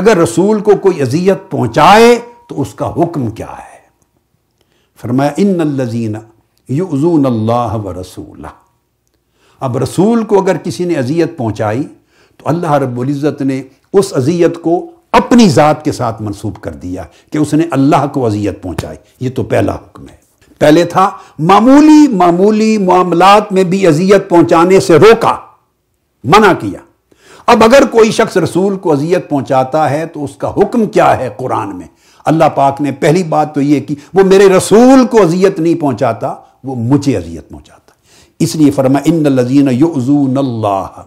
اگر رسول کو کوئی اذیت پہنچائے تو اس کا حکم کیا ہے فرمایا ان الزین یو اللہ و رسول اب رسول کو اگر کسی نے اذیت پہنچائی تو اللہ رب العزت نے اس اذیت کو اپنی ذات کے ساتھ منسوب کر دیا کہ اس نے اللہ کو اذیت پہنچائی یہ تو پہلا حکم ہے پہلے تھا معمولی معمولی معاملات میں بھی اذیت پہنچانے سے روکا منع کیا اب اگر کوئی شخص رسول کو اذیت پہنچاتا ہے تو اس کا حکم کیا ہے قرآن میں اللہ پاک نے پہلی بات تو یہ کی وہ میرے رسول کو اذیت نہیں پہنچاتا وہ مجھے اذیت پہنچاتا اس لیے فرما ان الزین یعزون اللہ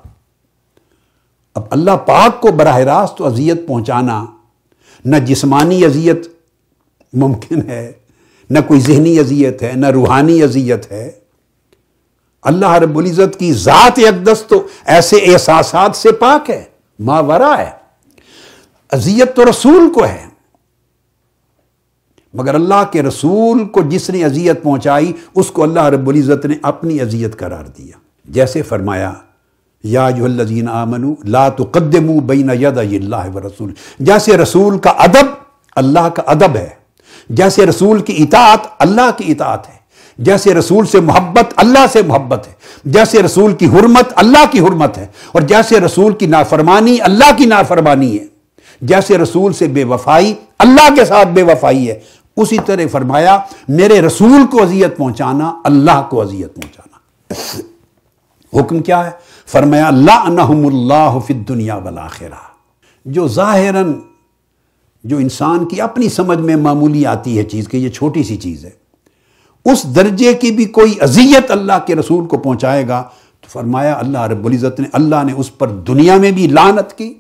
اب اللہ پاک کو براہ راست تو اذیت پہنچانا نہ جسمانی اذیت ممکن ہے نہ کوئی ذہنی اذیت ہے نہ روحانی اذیت ہے اللہ رب العزت کی ذات اقدس تو ایسے احساسات سے پاک ہے ماورا ہے عذیت تو رسول کو ہے مگر اللہ کے رسول کو جس نے عذیت پہنچائی اس کو اللہ رب العزت نے اپنی عذیت قرار دیا جیسے فرمایا یا جو آمنو لا تقدمو بین ید اللہ و رسول جیسے رسول کا ادب اللہ کا ادب ہے جیسے رسول کی اطاعت اللہ کی اطاعت ہے جیسے رسول سے محبت اللہ سے محبت ہے جیسے رسول کی حرمت اللہ کی حرمت ہے اور جیسے رسول کی نافرمانی اللہ کی نافرمانی ہے جیسے رسول سے بے وفائی اللہ کے ساتھ بے وفائی ہے اسی طرح فرمایا میرے رسول کو اذیت پہنچانا اللہ کو اذیت پہنچانا حکم کیا ہے فرمایا اللہ اللہ فی دنیا والآخرہ جو ظاہراً جو انسان کی اپنی سمجھ میں معمولی آتی ہے چیز کہ یہ چھوٹی سی چیز ہے اس درجے کی بھی کوئی اذیت اللہ کے رسول کو پہنچائے گا تو فرمایا اللہ رب العزت نے اللہ نے اس پر دنیا میں بھی لانت کی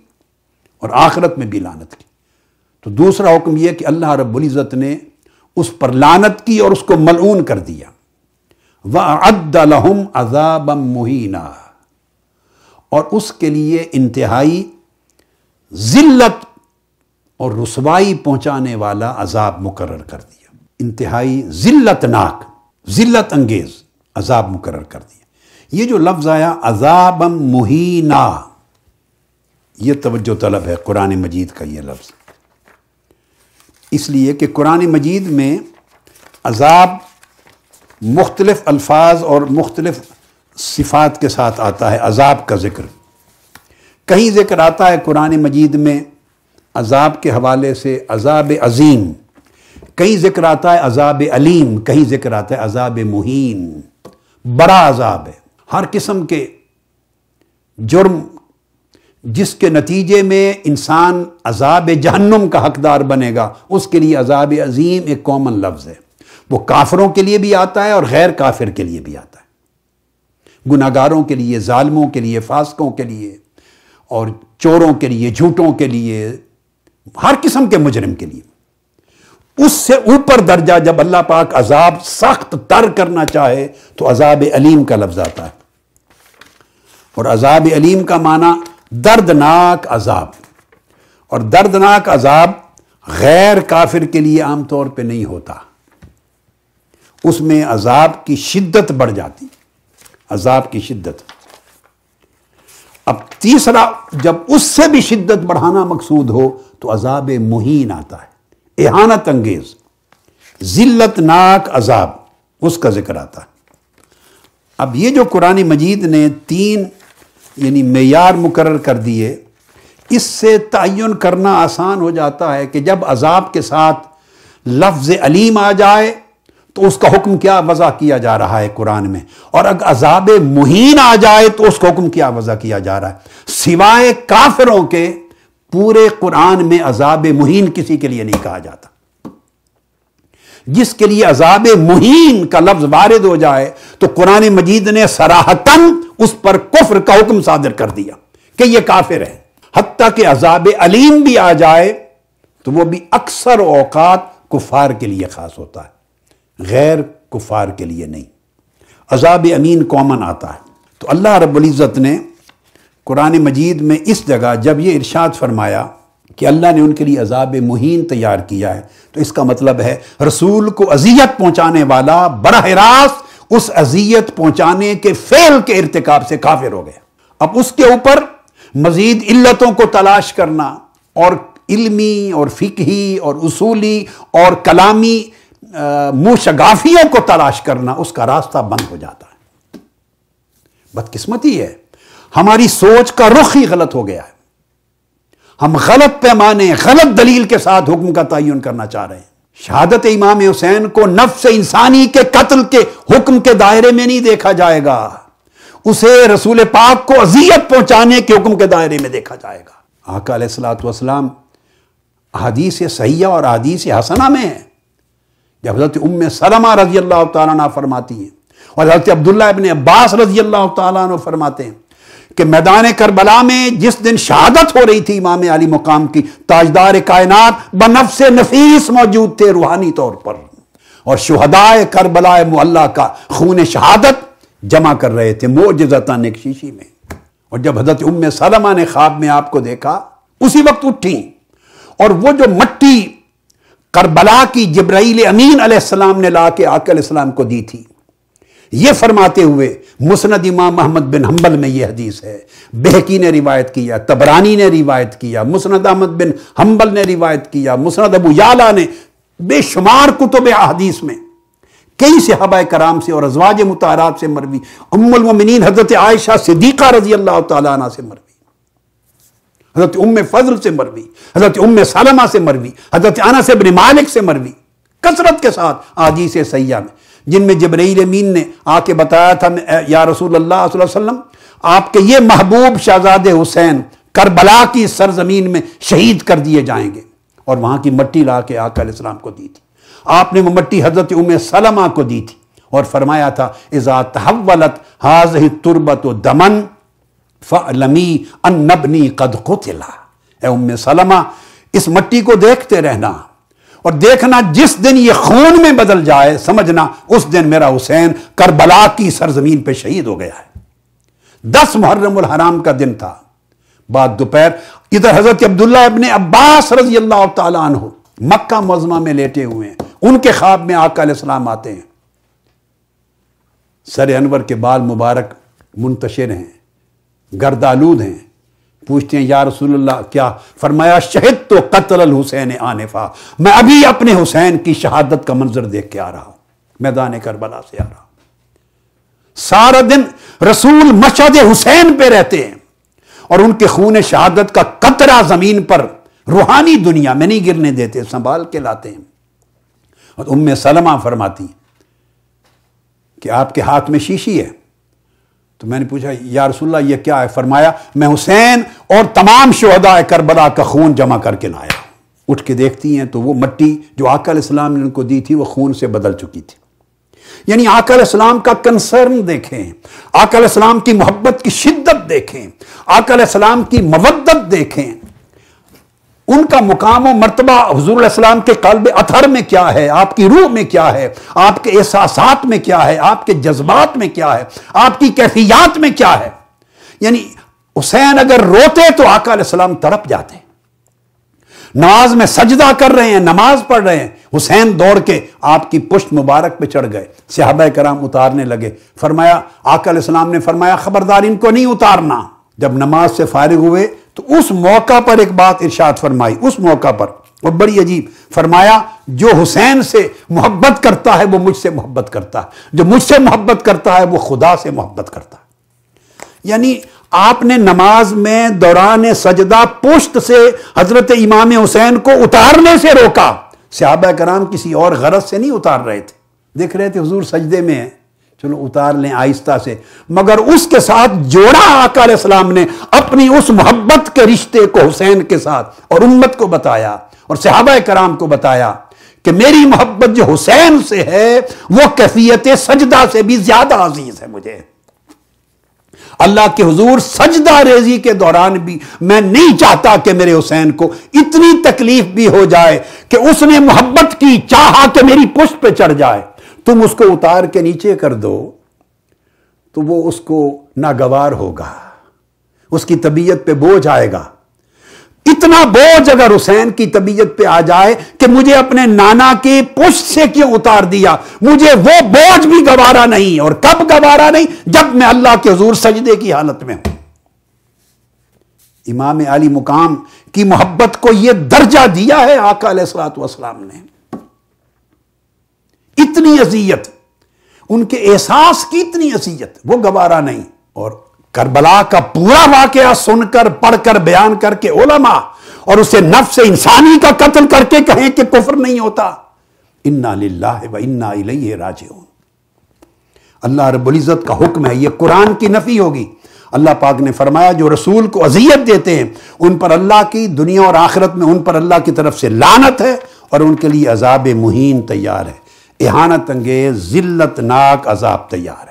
اور آخرت میں بھی لانت کی تو دوسرا حکم یہ کہ اللہ رب العزت نے اس پر لانت کی اور اس کو ملعون کر دیا وَعَدَّ لَهُمْ عَذَابًا مُحِينًا اور اس کے لیے انتہائی ذلت اور رسوائی پہنچانے والا عذاب مقرر کر دیا انتہائی ذلت ناک ذلت انگیز عذاب مقرر کر دیا یہ جو لفظ آیا عذاب مہینہ یہ توجہ طلب ہے قرآن مجید کا یہ لفظ اس لیے کہ قرآن مجید میں عذاب مختلف الفاظ اور مختلف صفات کے ساتھ آتا ہے عذاب کا ذکر کہیں ذکر آتا ہے قرآن مجید میں عذاب کے حوالے سے عذاب عظیم کہیں ذکر آتا ہے عذاب علیم کہیں ذکر آتا ہے عذاب محین بڑا عذاب ہے ہر قسم کے جرم جس کے نتیجے میں انسان عذاب جہنم کا حقدار بنے گا اس کے لیے عذاب عظیم ایک کامن لفظ ہے وہ کافروں کے لیے بھی آتا ہے اور غیر کافر کے لیے بھی آتا ہے گناہ گاروں کے لیے ظالموں کے لیے فاسقوں کے لیے اور چوروں کے لیے جھوٹوں کے لیے ہر قسم کے مجرم کے لیے اس سے اوپر درجہ جب اللہ پاک عذاب سخت تر کرنا چاہے تو عذاب علیم کا لفظ آتا ہے اور عذاب علیم کا معنی دردناک عذاب اور دردناک عذاب غیر کافر کے لیے عام طور پہ نہیں ہوتا اس میں عذاب کی شدت بڑھ جاتی عذاب کی شدت اب تیسرا جب اس سے بھی شدت بڑھانا مقصود ہو تو عذاب مہین آتا ہے احانت انگیز ذلت ناک عذاب اس کا ذکر آتا ہے اب یہ جو قرآن مجید نے تین یعنی معیار مقرر کر دیے اس سے تعین کرنا آسان ہو جاتا ہے کہ جب عذاب کے ساتھ لفظ علیم آ جائے تو اس کا حکم کیا وضع کیا جا رہا ہے قرآن میں اور اگر عذاب مہین آ جائے تو اس کا حکم کیا وضع کیا جا رہا ہے سوائے کافروں کے پورے قرآن میں عذاب مہین کسی کے لیے نہیں کہا جاتا جس کے لیے عذاب مہین کا لفظ وارد ہو جائے تو قرآن مجید نے سراہتن اس پر کفر کا حکم صادر کر دیا کہ یہ کافر ہے حتیٰ کہ عذاب علیم بھی آ جائے تو وہ بھی اکثر اوقات کفار کے لیے خاص ہوتا ہے غیر کفار کے لیے نہیں عذاب امین کامن آتا ہے تو اللہ رب العزت نے قرآن مجید میں اس جگہ جب یہ ارشاد فرمایا کہ اللہ نے ان کے لیے عذاب مہین تیار کیا ہے تو اس کا مطلب ہے رسول کو اذیت پہنچانے والا براہ راست اس اذیت پہنچانے کے فعل کے ارتکاب سے کافر ہو گیا اب اس کے اوپر مزید علتوں کو تلاش کرنا اور علمی اور فقہی اور اصولی اور کلامی منہ شگافیوں کو تلاش کرنا اس کا راستہ بند ہو جاتا ہے بدقسمتی ہے ہماری سوچ کا رخ ہی غلط ہو گیا ہے ہم غلط پیمانے غلط دلیل کے ساتھ حکم کا تعین کرنا چاہ رہے ہیں شہادت امام حسین کو نفس انسانی کے قتل کے حکم کے دائرے میں نہیں دیکھا جائے گا اسے رسول پاک کو اذیت پہنچانے کے حکم کے دائرے میں دیکھا جائے گا آقا علیہ السلاۃ والسلام حدیث سیاح اور حدیث حسنہ میں ہے جب حضرت ام سلمہ رضی اللہ تعالیٰ نے فرماتی ہے اور حضرت عبداللہ ابن عباس رضی اللہ تعالیٰ فرماتے ہیں کہ میدان کربلا میں جس دن شہادت ہو رہی تھی امام علی مقام کی تاجدار کائنات بنفس نفیس موجود تھے روحانی طور پر اور شہدائے کربلا کا خون شہادت جمع کر رہے تھے ایک شیشی میں اور جب حضرت ام سلمہ نے خواب میں آپ کو دیکھا اسی وقت اٹھی اور وہ جو مٹی کربلا کی جبرائیل امین علیہ السلام نے لا کے علیہ السلام کو دی تھی یہ فرماتے ہوئے مسند امام محمد بن حنبل میں یہ حدیث ہے بہکی نے روایت کیا تبرانی نے روایت کیا مسند احمد بن حنبل نے روایت کیا مسند ابو یالا نے بے شمار کتب احادیث میں کئی صحابہ کرام سے اور ازواج متعارات سے مروی ام المومنین حضرت عائشہ صدیقہ رضی اللہ تعالیٰ عنہ سے مروی حضرت ام فضل سے مروی حضرت ام سلمہ سے مروی حضرت انس سے ابن مالک سے مروی کثرت کے ساتھ حدیث سیاح میں جن میں جبرائیل امین نے آ کے بتایا تھا یا رسول اللہ صلی اللہ علیہ وسلم آپ کے یہ محبوب شہزاد حسین کربلا کی سرزمین میں شہید کر دیے جائیں گے اور وہاں کی مٹی لا کے آقا علیہ السلام کو دی تھی آپ نے وہ مٹی حضرت ام سلمہ کو دی تھی اور فرمایا تھا اذا تحولت حاضح تربت و دمن فعلمی قد قتلا اے ام سلمہ اس مٹی کو دیکھتے رہنا اور دیکھنا جس دن یہ خون میں بدل جائے سمجھنا اس دن میرا حسین کربلا کی سرزمین پہ شہید ہو گیا ہے دس محرم الحرام کا دن تھا بعد دوپہر ادھر حضرت عبداللہ ابن عباس رضی اللہ تعالیٰ عنہ مکہ معظمہ میں لیٹے ہوئے ہیں ان کے خواب میں آقا علیہ السلام آتے ہیں سر انور کے بال مبارک منتشر ہیں گردالود ہیں پوچھتے ہیں یا رسول اللہ کیا فرمایا شہد تو قتل الحسین آنفا میں ابھی اپنے حسین کی شہادت کا منظر دیکھ کے آ رہا ہوں میدان کربلا سے آ رہا ہوں سارا دن رسول مشہد حسین پہ رہتے ہیں اور ان کے خون شہادت کا قطرہ زمین پر روحانی دنیا میں نہیں گرنے دیتے سنبھال کے لاتے ہیں اور ام سلمہ فرماتی کہ آپ کے ہاتھ میں شیشی ہے تو میں نے پوچھا یا رسول اللہ یہ کیا ہے فرمایا میں حسین اور تمام شہداء کربلا کا خون جمع کر کے لایا اٹھ کے دیکھتی ہیں تو وہ مٹی جو آقا علیہ السلام نے ان کو دی تھی وہ خون سے بدل چکی تھی یعنی آقا علیہ السلام کا کنسرن دیکھیں آقا علیہ السلام کی محبت کی شدت دیکھیں آقا علیہ السلام کی مودت دیکھیں ان کا مقام و مرتبہ حضور علیہ السلام کے قلب اطہر میں کیا ہے آپ کی روح میں کیا ہے آپ کے احساسات میں کیا ہے آپ کے جذبات میں کیا ہے آپ کی کیفیات میں کیا ہے یعنی حسین اگر روتے تو آقا علیہ السلام تڑپ جاتے نماز میں سجدہ کر رہے ہیں نماز پڑھ رہے ہیں حسین دوڑ کے آپ کی پشت مبارک پہ چڑھ گئے صحابہ کرام اتارنے لگے فرمایا آقا علیہ السلام نے فرمایا خبردار ان کو نہیں اتارنا جب نماز سے فارغ ہوئے تو اس موقع پر ایک بات ارشاد فرمائی اس موقع پر اور بڑی عجیب فرمایا جو حسین سے محبت کرتا ہے وہ مجھ سے محبت کرتا ہے جو مجھ سے محبت کرتا ہے وہ خدا سے محبت کرتا ہے یعنی آپ نے نماز میں دوران سجدہ پشت سے حضرت امام حسین کو اتارنے سے روکا صحابہ کرام کسی اور غرض سے نہیں اتار رہے تھے دیکھ رہے تھے حضور سجدے میں ہیں چلو اتار لیں آہستہ سے مگر اس کے ساتھ جوڑا آقا علیہ السلام نے اپنی اس محبت کے رشتے کو حسین کے ساتھ اور امت کو بتایا اور صحابہ کرام کو بتایا کہ میری محبت جو حسین سے ہے وہ کیفیت سجدہ سے بھی زیادہ عزیز ہے مجھے اللہ کے حضور سجدہ ریزی کے دوران بھی میں نہیں چاہتا کہ میرے حسین کو اتنی تکلیف بھی ہو جائے کہ اس نے محبت کی چاہا کہ میری پشت پہ چڑھ جائے تم اس کو اتار کے نیچے کر دو تو وہ اس کو ناگوار ہوگا اس کی طبیعت پہ بوجھ آئے گا اتنا بوجھ اگر حسین کی طبیعت پہ آ جائے کہ مجھے اپنے نانا کے پشت سے کیوں اتار دیا مجھے وہ بوجھ بھی گوارا نہیں اور کب گوارا نہیں جب میں اللہ کے حضور سجدے کی حالت میں ہوں امام علی مقام کی محبت کو یہ درجہ دیا ہے آقا علیہ السلات والسلام نے اتنی اذیت ان کے احساس کی اتنی اذیت وہ گوارا نہیں اور کربلا کا پورا واقعہ سن کر پڑھ کر بیان کر کے علماء اور اسے نفس انسانی کا قتل کر کے کہیں کہ کفر نہیں ہوتا انا الیہ راجعون اللہ رب العزت کا حکم ہے یہ قرآن کی نفی ہوگی اللہ پاک نے فرمایا جو رسول کو اذیت دیتے ہیں ان پر اللہ کی دنیا اور آخرت میں ان پر اللہ کی طرف سے لانت ہے اور ان کے لیے عذاب مہین تیار ہے احانت ذلت ناک عذاب تیار